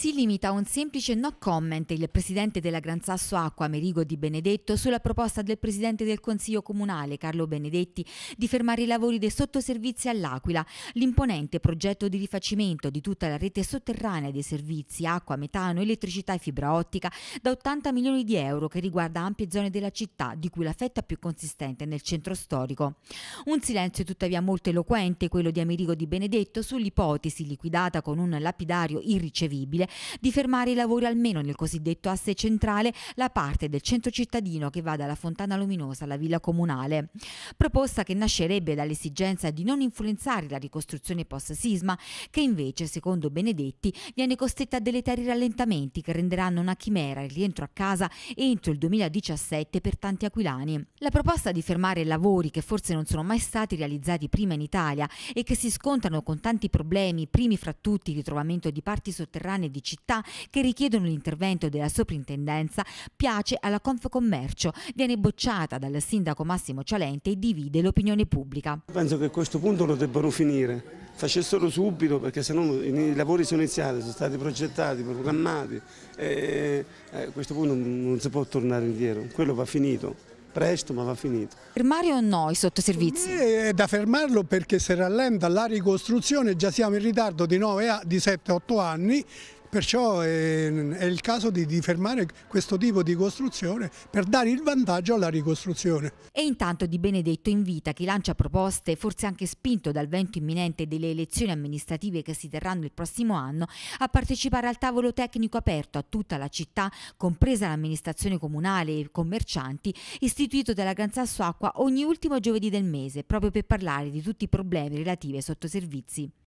si limita a un semplice no comment il presidente della Gran Sasso Acqua, Merigo Di Benedetto, sulla proposta del presidente del Consiglio Comunale, Carlo Benedetti, di fermare i lavori dei sottoservizi all'Aquila. L'imponente progetto di rifacimento di tutta la rete sotterranea dei servizi acqua, metano, elettricità e fibra ottica da 80 milioni di euro che riguarda ampie zone della città, di cui la fetta più consistente nel centro storico. Un silenzio tuttavia molto eloquente quello di Amerigo Di Benedetto sull'ipotesi liquidata con un lapidario irricevibile di fermare i lavori almeno nel cosiddetto asse centrale, la parte del centro cittadino che va dalla Fontana Luminosa alla Villa Comunale. Proposta che nascerebbe dall'esigenza di non influenzare la ricostruzione post-sisma, che invece, secondo Benedetti, viene costretta a deleteri rallentamenti che renderanno una chimera il rientro a casa entro il 2017 per tanti aquilani. La proposta di fermare lavori che forse non sono mai stati realizzati prima in Italia e che si scontrano con tanti problemi, primi fra tutti il ritrovamento di parti sotterranee di di città che richiedono l'intervento della soprintendenza piace alla Confcommercio, viene bocciata dal sindaco Massimo Cialente e divide l'opinione pubblica. Penso che a questo punto lo debbano finire, facessero subito perché se no i lavori sono iniziati, sono stati progettati, programmati e a questo punto non si può tornare indietro, quello va finito presto ma va finito. Fermare o no i sottoservizi? Eh, è da fermarlo perché se rallenta la ricostruzione già siamo in ritardo di, di 7-8 anni Perciò è, ehm, è il caso di, di, fermare questo tipo di costruzione per dare il vantaggio alla ricostruzione. E intanto Di Benedetto invita chi lancia proposte, forse anche spinto dal vento imminente delle elezioni amministrative che si terranno il prossimo anno, a partecipare al tavolo tecnico aperto a tutta la città, compresa l'amministrazione comunale e i commercianti, istituito dalla Gran Sasso Acqua ogni ultimo giovedì del mese, proprio per parlare di tutti i problemi relativi ai sottoservizi.